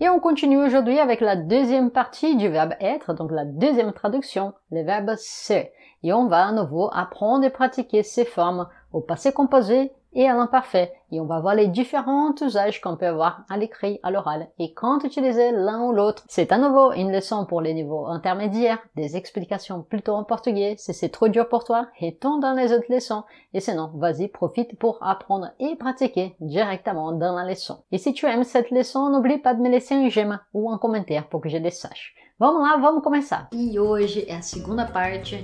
Et on continue aujourd'hui avec la deuxième partie du verbe être, donc la deuxième traduction, le verbe se. Et on va à nouveau apprendre et pratiquer ces formes au passé composé et à l'imparfait, et on va voir les différents usages qu'on peut avoir à l'écrit, à l'oral, et quand utiliser l'un ou l'autre. C'est à nouveau une leçon pour les niveaux intermédiaires, des explications plutôt en portugais, si c'est trop dur pour toi, retourne dans les autres leçons, et sinon, vas-y, profite pour apprendre et pratiquer directement dans la leçon. Et si tu aimes cette leçon, n'oublie pas de me laisser un j'aime ou un commentaire pour que je les sache. Vamos là, vamos começar! Et aujourd'hui, c'est la seconde partie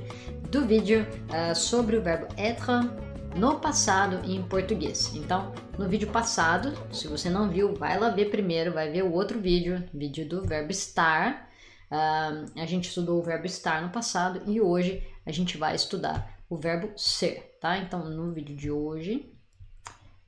du vidéo eh, sur le verbe être no passado em português. Então, no vídeo passado, se você não viu, vai lá ver primeiro, vai ver o outro vídeo, vídeo do verbo estar. Uh, a gente estudou o verbo estar no passado e hoje a gente vai estudar o verbo ser, tá? Então, no vídeo de hoje,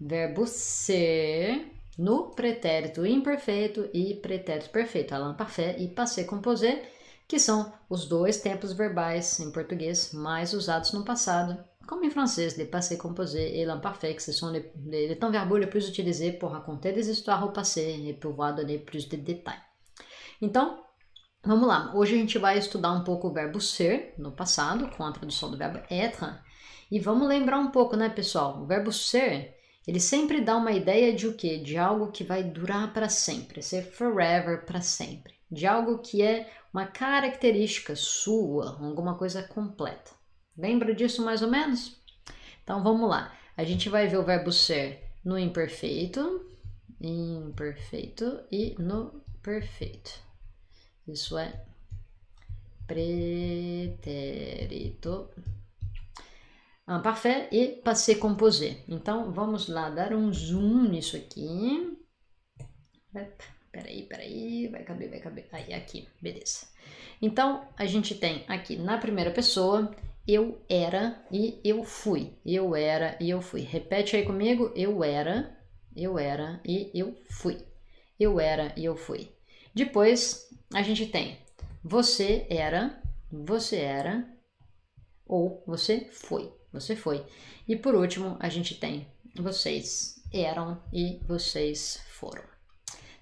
verbo ser no pretérito imperfeito e pretérito perfeito, allant parfait e passé composé, que são os dois tempos verbais em português mais usados no passado Comme em Français, le passé composé et l'imparfait, ce sont les, les, les temps verbaux les plus utilisés pour raconter des histoires au passé e pouvoir donner plus de detalhes. Então, vamos lá. Hoje a gente vai estudar um pouco o verbo ser no passado, com a tradução do verbo être. E vamos lembrar um pouco, né, pessoal? O verbo ser ele sempre dá uma ideia de o quê? De algo que vai durar para sempre, ser forever para sempre, de algo que é uma característica sua, alguma coisa completa. Lembra disso mais ou menos? Então vamos lá. A gente vai ver o verbo ser no imperfeito, imperfeito e no perfeito. Isso é pretérito ah, parfait e passé composé. Então vamos lá dar um zoom nisso aqui. Peraí, peraí, vai caber, vai caber. Aí, aqui, beleza. Então a gente tem aqui na primeira pessoa eu era e eu fui. Eu era e eu fui. Repete aí comigo. Eu era, eu era e eu fui. Eu era e eu fui. Depois a gente tem você era, você era ou você foi. Você foi. E por último, a gente tem vocês eram e vocês foram.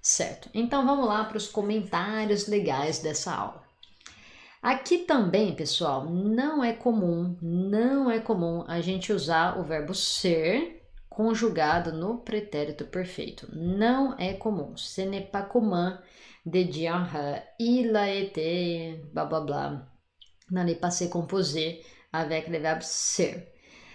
Certo? Então vamos lá para os comentários legais dessa aula. Aqui também, pessoal, não é comum, não é comum a gente usar o verbo ser conjugado no pretérito perfeito. Não é comum. Ce n'est pas commun de dire il a été, blá blá blá. N'allez é pas se composer avec le verbe ser.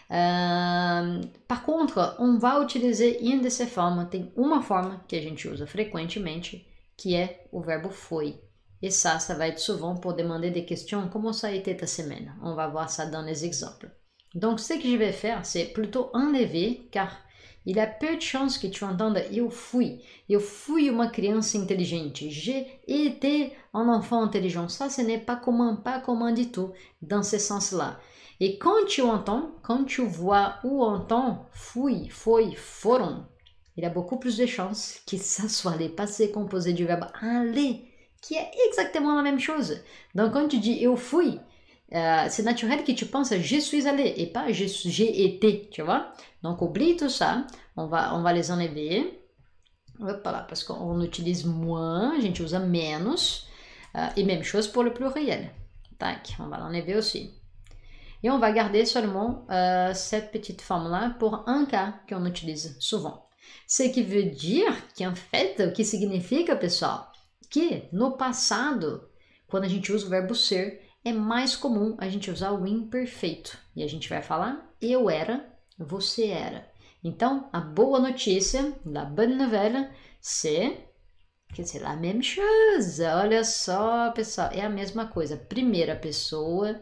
Uh, par contre, on va utiliser in dessa forma. Tem uma forma que a gente usa frequentemente, que é o verbo foi. Et ça, ça va être souvent pour demander des questions comment ça a été ta semaine. On va voir ça dans les exemples. Donc ce que je vais faire, c'est plutôt enlever car il y a peu de chances que tu entendes je fui. je fui une criança intelligente. J'ai été un enfant intelligent. Ça, ce n'est pas comment, pas comment du tout dans ce sens-là. Et quand tu entends, quand tu vois ou entends fui, foi, foram, il y a beaucoup plus de chances que ça soit les passés composés du verbe aller qui est exactement la même chose. Donc quand tu dis eh, oh, eu fui, c'est naturel que tu penses je suis allé et pas j'ai été, tu vois. Donc oublie tout ça, on va, on va les enlever. Hop là, parce qu'on utilise moins, a gente usa menos. et même chose pour le pluriel. on va l'enlever aussi. Et on va garder seulement euh, cette petite forme-là pour un cas qu'on utilise souvent. Ce qui veut dire qu'en fait, signifie que signifie, pessoal, que no passado, quando a gente usa o verbo ser, é mais comum a gente usar o imperfeito. E a gente vai falar eu era, você era. Então, a boa notícia da bonne novela, c'est que c'est a même chose. Olha só, pessoal, é a mesma coisa. Primeira pessoa,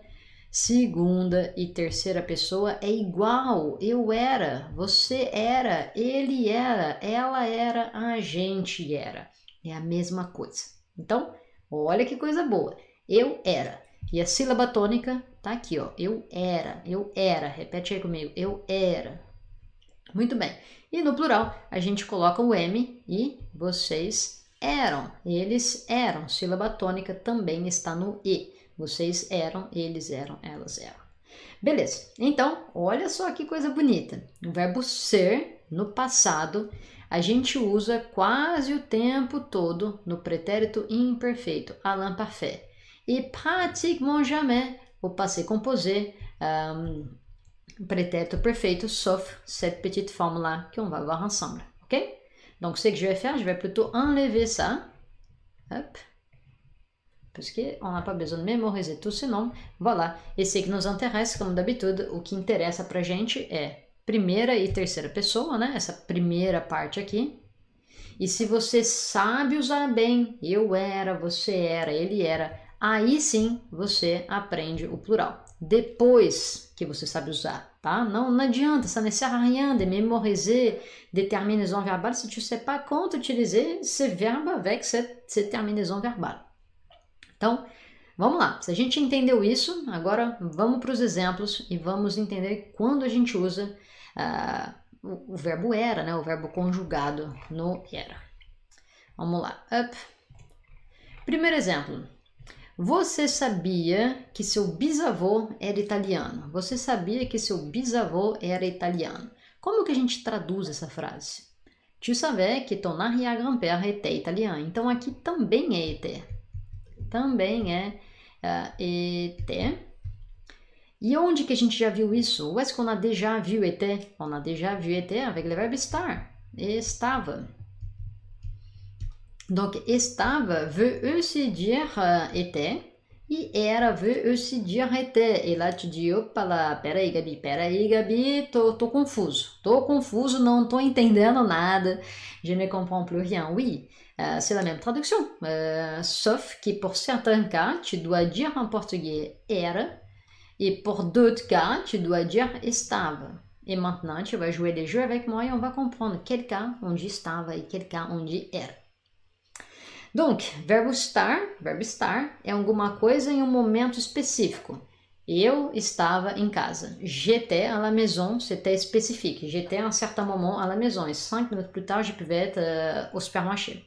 segunda e terceira pessoa é igual. Eu era, você era, ele era, ela era, a gente era. É a mesma coisa. Então, olha que coisa boa. Eu era. E a sílaba tônica tá aqui, ó. Eu era, eu era. Repete aí comigo. Eu era. Muito bem. E no plural, a gente coloca o M e vocês eram. Eles eram. Sílaba tônica também está no E. Vocês eram, eles eram, elas eram. Beleza. Então, olha só que coisa bonita. O verbo ser no passado a gente usa quase o tempo todo no pretérito imperfeito, Alain parfait. E pratiquement jamais, o passé composé, um, pretérito perfeito, sauf cette petite forme-là qu'on va voir ensemble. OK? Donc, ce que je vais faire, je vais plutôt enlever ça. Hop. Parce qu'on n'a pas besoin de mémoriser tous ces noms. Voilà. Et ce que nous intéresse, comme d'habitude, o que interessa pra gente é primeira e terceira pessoa, né? Essa primeira parte aqui. E se você sabe usar bem, eu era, você era, ele era, aí sim você aprende o plural. Depois que você sabe usar, tá? Não, não adianta, ça nesse arranhando à rien de mémoriser se tu sais pas utilizar, utiliser ces verbes avec verbal. Então, Vamos lá, se a gente entendeu isso, agora vamos para os exemplos e vamos entender quando a gente usa uh, o, o, verbo era, né? O verbo conjugado no era. Vamos lá. Up. Primeiro exemplo. Você sabia que seu bisavô era italiano? Você sabia que seu bisavô era italiano? Como que a gente traduz essa frase? Tu savais que ton arrière-grand-père était italien. Então aqui também é ET. Também é uh, ah, ET. E onde que a gente já viu isso? Onde est-ce qu'on a déjà vu était? On a déjà vu était avec le verbe estar. Estava. Donc, estava veut aussi dire euh, était. E era veut aussi dire était. E lá tu diz, opa lá, peraí Gabi, peraí Gabi, tô, tô confuso. Tô confuso, não tô entendendo nada. Je ne comprends plus rien. Oui, euh, c'est la même traduction. Euh, sauf que pour certains cas, tu dois dire en português era Et pour d'autres cas, tu dois dire estava. Eh, et maintenant, tu vas jouer des jeux avec moi et on va comprendre quel cas on dit estava et quel cas on dit era. Donc, verbo estar, verbo estar é alguma coisa em um momento específico. Eu estava em casa. J'étais à la maison, c'était spécifique. J'étais à un certain moment à la maison. Et cinq minutes plus tard, je pouvais être euh, au supermarché.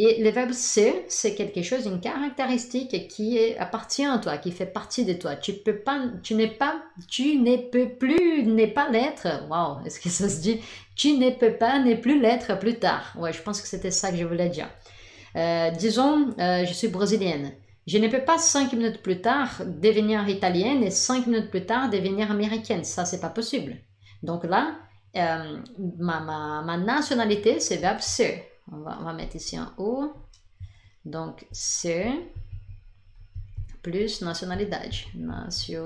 Et le verbe se, c'est quelque chose, une caractéristique qui appartient à toi, qui fait partie de toi. Tu peux pas, tu n'es pas, tu ne peux plus, n'es pas l'être. Waouh, est-ce que ça se dit Tu ne peux pas, n'est plus l'être plus tard. Ouais, je pense que c'était ça que je voulais dire. Euh, disons, euh, je suis brésilienne. Je ne peux pas cinq minutes plus tard devenir italienne et cinq minutes plus tard devenir américaine. Ça, c'est pas possible. Donc là, euh, ma, nationalité, c'est verbe se on va, mettre ici un haut. Donc, C plus nationalité nationalité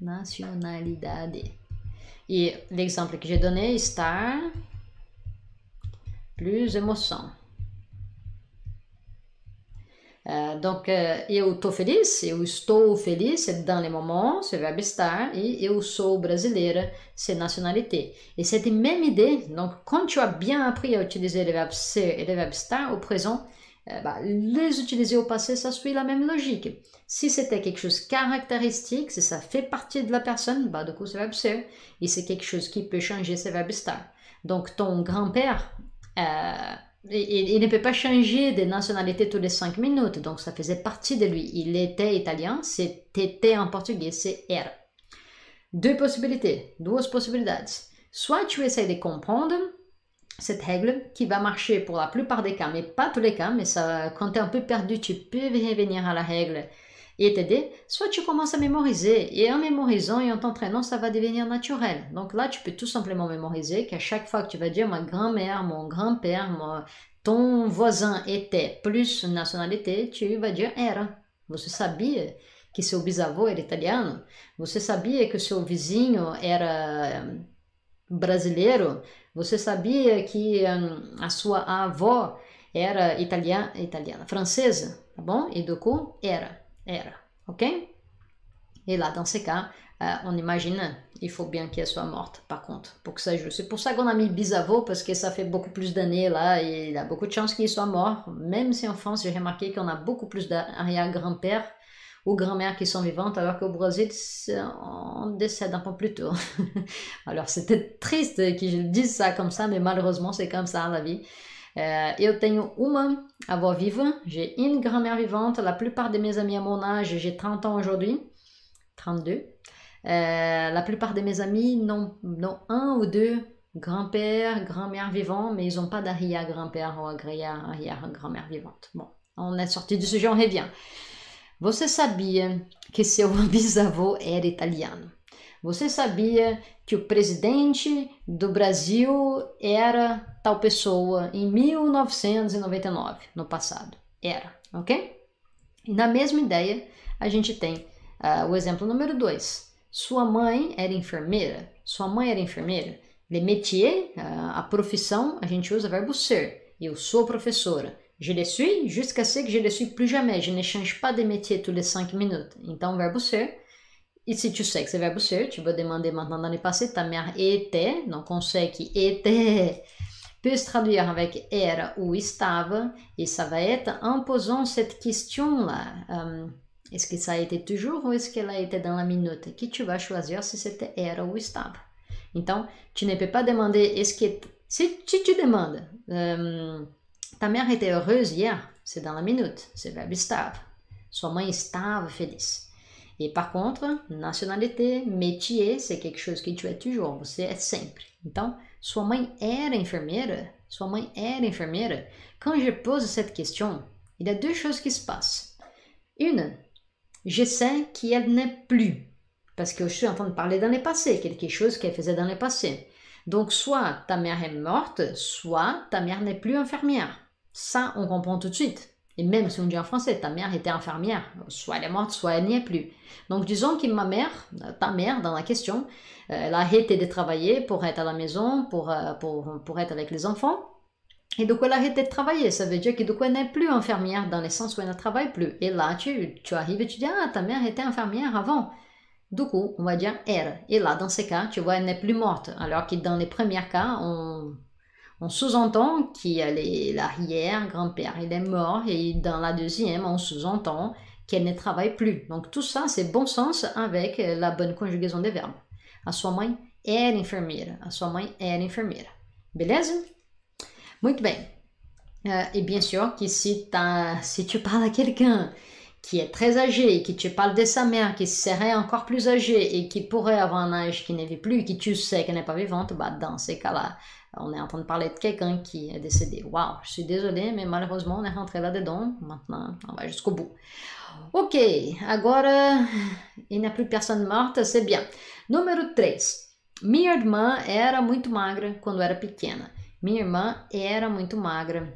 nationalité Et l'exemple que j'ai donné, star plus émotion. Euh, donc, eu tô feliz, eu estou feliz, c'est dans les moments, c'est verbe estar, et eu sou brasileira, c'est nationalité. Et cette même idée, donc quand tu as bien appris à utiliser le verbe ser et le verbe estar au présent, euh, bah, les utiliser au passé, ça suit la même logique. Si c'était quelque chose de caractéristique, si ça fait partie de la personne, bah, du coup, c'est verbe ser, et c'est quelque chose qui peut changer, c'est verbe estar. Donc, ton grand-père, euh, il, ne peut pas changer de nationalité tous les cinq minutes, donc ça faisait partie de lui. Il était italien, c'était en portugais, c'est R. Deux possibilités, deux possibilités. Soit tu essaies de comprendre cette règle qui va marcher pour la plupart des cas, mais pas tous les cas, mais ça, quand tu es un peu perdu, tu peux revenir à la règle Et t'aider, soit tu commences à mémoriser. Et en mémorisant et en t'entraînant, ça va devenir naturel. Donc là, tu peux tout simplement mémoriser qu'à chaque fois que tu vas dire ma grand-mère, mon grand-père, ton voisin était plus nationalité, tu vas dire era. Você sabia que seu bisavô era italiano? Você sabia que seu vizinho era hum, brasileiro? Você sabia que hum, a sua avó era italiana, italiana, francesa, tá bom? E do cu era. OK Et là, dans ces cas, euh, on imagine, il faut bien qu'elle soit morte, par contre, pour que ça joue. C'est pour ça qu'on a mis Bisavo, parce que ça fait beaucoup plus d'années là, et il a beaucoup de chances qu'il soit mort. Même si en France, j'ai remarqué qu'on a beaucoup plus d'arrière-grand-père ou grand-mère qui sont vivantes, alors qu'au Brésil, on décède un peu plus tôt. alors c'était triste que je dise ça comme ça, mais malheureusement, c'est comme ça la vie eu tenho uma avó viva, j'ai une grand-mère vivante, la plupart de mes amis à mon âge, j'ai 30 ans aujourd'hui, 32. la plupart de mes amis n'ont un ou deux grands-pères, grand-mères vivants, mais ils n'ont pas d'arrière-grand-père ou arrière-grand-mère vivante. Bon, on est sorti du sujet, on revient. Vous savez que seu bisavô era italiano? Você sabia que o presidente do Brasil era tal pessoa em 1999, no passado? Era, ok? E na mesma ideia, a gente tem uh, o exemplo número 2. Sua mãe era enfermeira. Sua mãe era enfermeira. Le métier, uh, a profissão, a gente usa o verbo ser. Eu sou professora. Je le suis jusqu'à ce que je le suis plus jamais. Je ne change pas de métier tous les cinq minutes. Então, o verbo ser si tu sais que c'est verbe ser, tu vas demander maintenant dans le passé, ta mère était, donc on sait qui était, peut se traduire avec era ou estava, et ça va être en posant cette question-là. Euh, est-ce que ça a été toujours ou est-ce qu'elle a été dans la minute Que tu vas choisir si c'était era ou estava. Donc, tu ne peux pas demander est-ce que. Si, si, tu demandes, euh, ta mère était heureuse hier, c'est dans la minute, c'est verbe estava. Sua mãe estava feliz. Et par contre, nationalité, métier, c'est quelque chose que tu as toujours, vous' é sempre. Então, sua mãe era enfermeira? Sua mãe era enfermeira? Quand je pose cette question, il y a deux choses qui se passent. Une, je sais qu'elle n'est plus, parce que je suis en train de parler dans le passé, quelque chose qu'elle faisait dans le passé. Donc, soit ta mère est morte, soit ta mère n'est plus infirmière. Ça, on comprend tout de suite. Et même si on dit en français, ta mère était infirmière, soit elle est morte, soit elle n'y est plus. Donc disons que ma mère, ta mère dans la question, euh, elle a arrêté de travailler pour être à la maison, pour, euh, pour, être avec les enfants. Et donc elle a arrêté de travailler, ça veut dire que elle n'est plus infirmière dans le sens où elle ne travaille plus. Et là, tu, tu arrives et tu dis, ah, ta mère était infirmière avant. Du coup, on va dire elle. Et là, dans ces cas, tu vois, elle n'est plus morte. Alors que dans les premiers cas, on, on sous-entend qu'il est l'arrière-grand-père, il est mort, et dans la deuxième, on sous-entend qu'elle ne travaille plus. Donc tout ça, c'est bon sens avec euh, la bonne conjugaison des verbes. A sua mãe era enfermeira. A sua mãe era enfermeira. Beleza? Muito bem. Euh, et bien sûr que si, tu parles à quelqu'un qui est très âgé, qui tu parles de sa mère qui serait encore plus âgée et qui pourrait avoir un âge qui ne vit plus, qui tu sais qu'elle n'est pas vivante, bah dans ces cas-là, on est en train de parler de quelqu'un qui est décédé. Waouh, je suis désolée, mais malheureusement, on est rentré là-dedans. Maintenant, on va jusqu'au bout. Ok, agora il n'y a plus personne morte, c'est bien. Número 3. Minha irmã era muito magra quando era pequena. Minha irmã era muito magra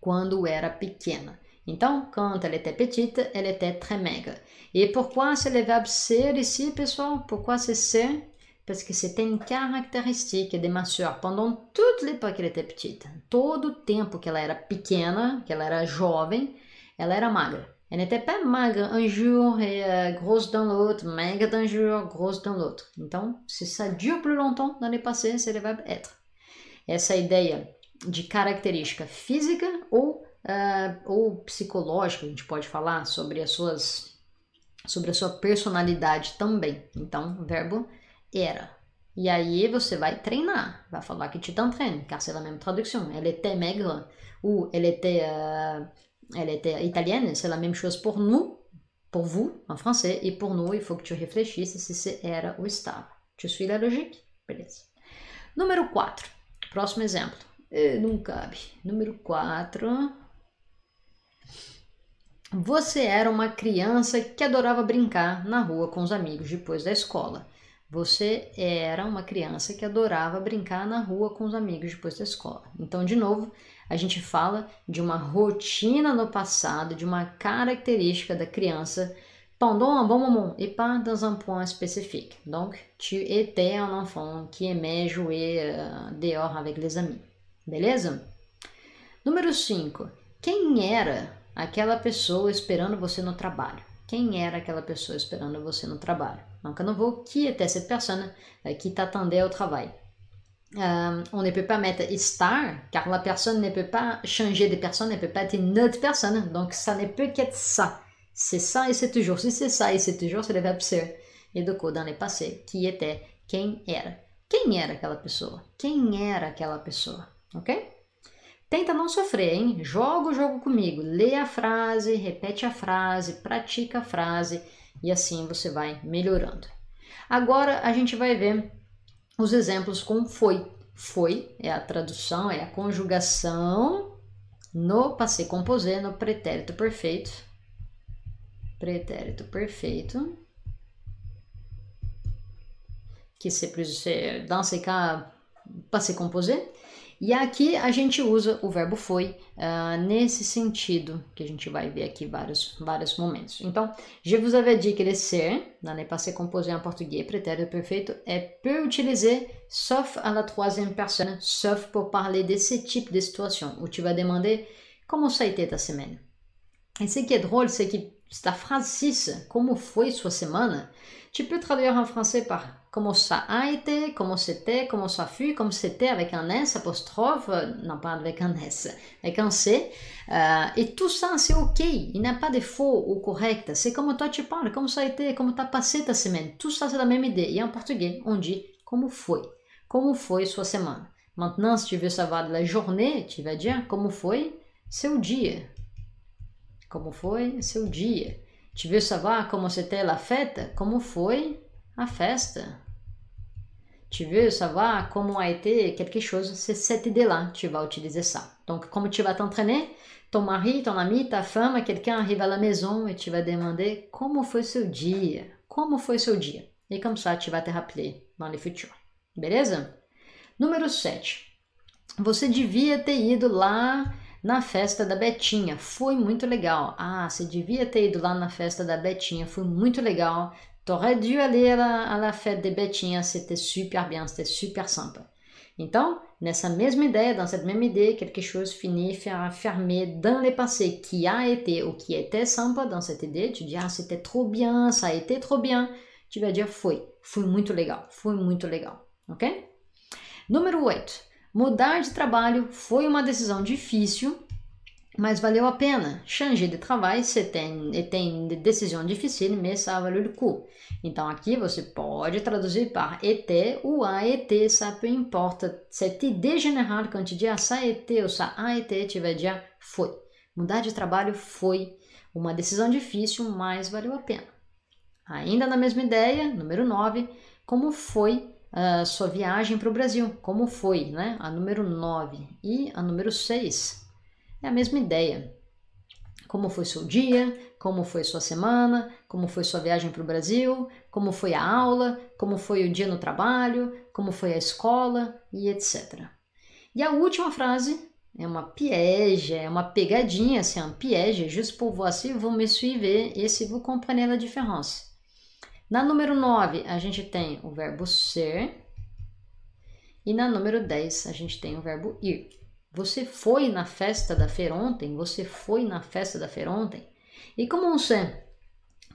quando era pequena. Então, quando ela était petite, ela était très maigre. Et pourquoi se le verbe ser ici, pessoal? Pourquoi c'est ser? parce que c'était une característica de ma soeur pendant toute l'époque qu'elle était petite. Todo o tempo que ela era pequena, que ela era jovem, ela era magra. Elle n'était pas magra un jour et euh, grosse dans l'autre, maigre d'un jour, grosse dans l'autre. Então, se ça dure plus longtemps dans les passés, ça va être. Essa ideia de característica física ou, uh, ou psicológica, a gente pode falar sobre as suas sobre a sua personalidade também. Então, verbo era. E aí você vai treinar, vai falar que tu t'entraînes, car c'est la même traduction. Elle était maigre ou elle était, euh, elle était italienne, c'est la même chose pour nous, pour vous en français, et pour nous, il faut que tu réfléchisses si c'est era ou estava. Tu suis la logique? Beleza. Número 4. Próximo exemplo. É, não cabe. Número 4. Você era uma criança que adorava brincar na rua com os amigos depois da escola. Você era uma criança que adorava brincar na rua com os amigos depois da escola. Então, de novo, a gente fala de uma rotina no passado, de uma característica da criança. Pendant un bon moment et pas dans un point spécifique. Donc, tu étais un enfant qui aimait jouer euh, dehors avec les amis. Beleza? Número 5. Quem era aquela pessoa esperando você no trabalho? quem era pessoa esperando você no trabalho. Donc, à nouveau, qui était cette personne eh, qui t'attendait au travail? on ne peut pas mettre star car la personne ne peut pas changer de personne, ne peut pas être une autre personne. Donc, ça ne peut qu'être ça. C'est ça et c'est toujours. Si c'est ça et c'est toujours, c'est le verbe ser. Et du coup, dans le passé, qui était, quem era. Quem era aquela pessoa? Quem era aquela pessoa? Ok? Tenta não sofrer, hein? Joga o jogo comigo. Lê a frase, repete a frase, pratica a frase e assim você vai melhorando. Agora a gente vai ver os exemplos com foi. Foi é a tradução, é a conjugação no passe composé, no pretérito perfeito. Pretérito perfeito. Que se dans ces cá, passé composé. E aqui a gente usa o verbo foi uh, nesse sentido, que a gente vai ver aqui vários, vários momentos. Então, je vous avais dit que le ser, dans né, les passé composé en português, pretérito perfeito, é peu utilisé sauf à la troisième personne, sauf pour parler de ce type de situation, Ou tu vas demander comment ça a été ta semaine. Et ce qui est drôle, c'est que da frase 6, como foi sua semana, tu peux traduire en français par comment ça a été, comment c'était, comment ça fut, comme c'était avec un S apostrophe, euh, non pas avec un S, avec un C. Euh, et tout ça, c'est OK. Il n'y a pas de faux ou correct. C'est comme toi tu parles, comme ça a été, comment tu as passé ta semaine. Tout ça, c'est la même idée. Et en portugais, on dit como foi. Como foi sua semana. Maintenant, si tu veux savoir la journée, tu vas dire como foi seu dia. Como foi seu dia. Tu veux savoir comment c'était la fête, como foi a festa. veux savoir comment a été quelque chose c'est cette idée-là, tu vas utiliser ça. Então, Donc, como tu vas t'entraîner, ton mari, ton ami, ta femme, quelqu'un arrive à la maison et tu vas demander como foi seu dia, como foi seu dia. E como ça, tu vas te rappeler dans le futur. Beleza? Número 7. Você devia ter ido lá na festa da Betinha. Foi muito legal. Ah, você devia ter ido lá na festa da Betinha. Foi muito legal. T'aurais dû aller à la, à la fête des Betinhas, c'était super bien, c'était super sympa. Então, nessa mesma ideia, dans cette même idée, quelque chose fini, fermé dans le passé qui a été ou qui était sympa dans cette idée. Tu dis, ah, c'était trop bien, ça a été trop bien. Tu vas dire, foi, foi muito legal, foi muito legal, ok? Número 8. Mudar de trabalho foi uma decisão difícil, mas valeu a pena. Changer de trabalho, você tem, tem decisão difícil, mas ça valeu le coup. Então aqui você pode traduzir para ET ou AET, ça peu importa. Se idée générale, quando te diz ça ET ou ça AET, tiver a foi. Mudar de trabalho foi uma decisão difícil, mas valeu a pena. Ainda na mesma ideia, número 9, como foi a ah, sua viagem para o Brasil? Como foi, né? A número 9 e a número 6. É a mesma ideia. Como foi seu dia? Como foi sua semana? Como foi sua viagem para o Brasil? Como foi a aula? Como foi o dia no trabalho? Como foi a escola? E etc. E a última frase é uma piège, é uma pegadinha, assim, é un piège, é juste pour voir si vous me suivez et si vous comprenez la différence. Na número 9, a gente tem o verbo ser. E na número 10, a gente tem o verbo ir. Você foi na festa da feira ontem? Você foi na festa da feira ontem? E como ser?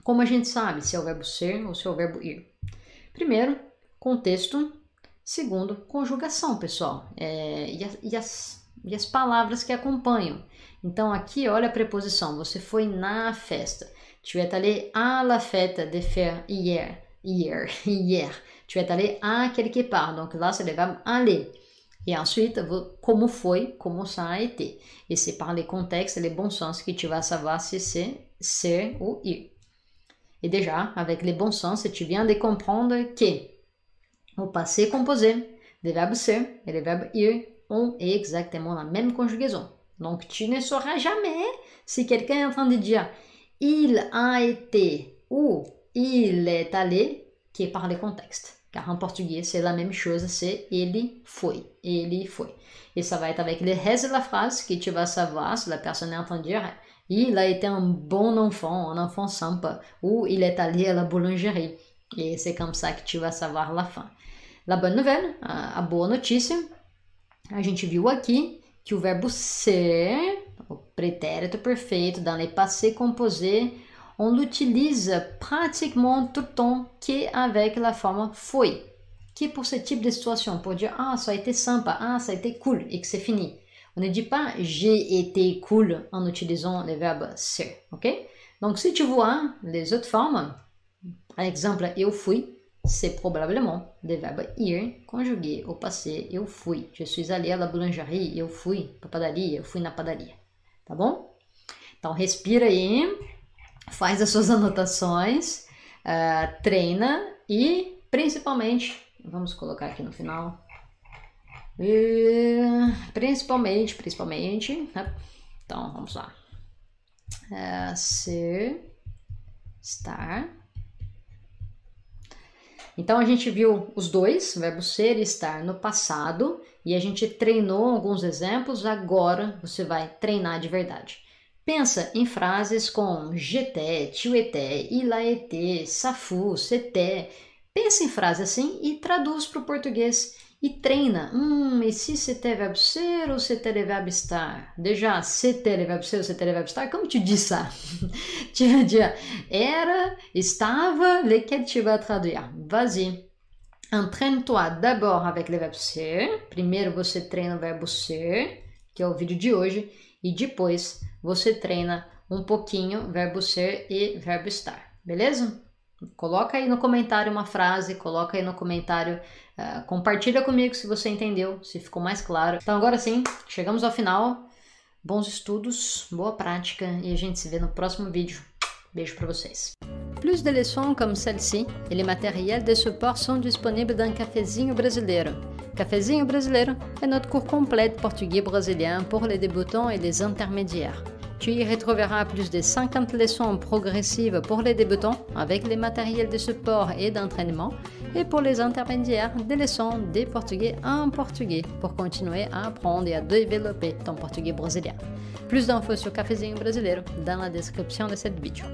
como a gente sabe se é o verbo ser ou se é o verbo ir? Primeiro, contexto. Segundo, conjugação, pessoal. É, e, as, e, as, e as palavras que acompanham. Então, aqui, olha a preposição. Você foi na festa. Tu es tá allé à la fête de fer hier. Hier, hier. Tu es tá allé à quelque part. Donc, là, c'est le verbe aller. Et ensuite, comment foi, comment ça a été. Et c'est par les contextes et les bons sens que tu vas savoir si c'est c'est ou il. Et déjà, avec les bons sens, tu viens de comprendre que au passé composé, les verbes ce et les verbes il ont exactement la même conjugaison. Donc, tu ne sauras jamais si quelqu'un est en train de dire il a été ou il est allé, qui est par les contextes. Car em português c'est la même chose, c'est ele foi, ele foi. E ça va être avec le reste de la phrase que tu vas savoir se la personne a entendu. Il a été un bon enfant, un enfant sympa, ou il est allé à la boulangerie. E c'est é comme ça que tu vas savoir la fin. La bonne nouvelle, a boa notícia, a gente viu aqui que o verbo ser, o pretérito perfeito, dans le passé composé, on l'utilise pratiquement tout le temps avec la forme foi, qui pour ce type de situation, pour dire ah ça a été sympa, ah ça a été cool et que c'est fini. On ne dit pas j'ai été cool en utilisant le verbe SER. ok Donc si tu vois hein, les autres formes, par exemple eu fui, c'est probablement des verbes ir Conjugué, au passé. Eu fui. Je suis allé à la boulangerie. Eu fui. Papadaria. Eu fui na padaria. Tá bon Donc respira et faz as suas anotações, uh, treina e principalmente, vamos colocar aqui no final, principalmente, principalmente, né? então vamos lá, ser, é, estar. Então a gente viu os dois, o verbo ser e estar no passado, e a gente treinou alguns exemplos, agora você vai treinar de verdade. Pensa em frases com jeté, tioeté, ilaeté, safu, seté. Pensa em frases assim e traduz para o português e treina. Hum, e se seté verbo ser ou seté le verbo estar? Déjà, seté le verbo ser ou seté le verbo estar? Como tu diz isso? dia dia era, estava, lequel tu vas traduire? Vas-y. Entraîne-toi d'abord avec le verbo ser. Primeiro você treina o verbo ser, que é o vídeo de hoje, e depois você treina um pouquinho verbo ser e verbo estar, beleza? Coloca aí no comentário uma frase, coloca aí no comentário, uh, compartilha comigo se você entendeu, se ficou mais claro. Então agora sim, chegamos ao final. Bons estudos, boa prática e a gente se vê no próximo vídeo. Beijo para vocês. Plus de leçons como celle-ci e les matériels de support sont disponibles dans Cafezinho Brasileiro. Cafézinho Brasileiro est notre cours complet de portugais brésilien pour les débutants et les intermédiaires. Tu y retrouveras plus de 50 leçons progressives pour les débutants avec les matériels de support et d'entraînement et pour les intermédiaires des leçons des portugais en portugais pour continuer à apprendre et à développer ton portugais brésilien. Plus d'infos sur Cafézinho Brasileiro dans la description de cette vidéo.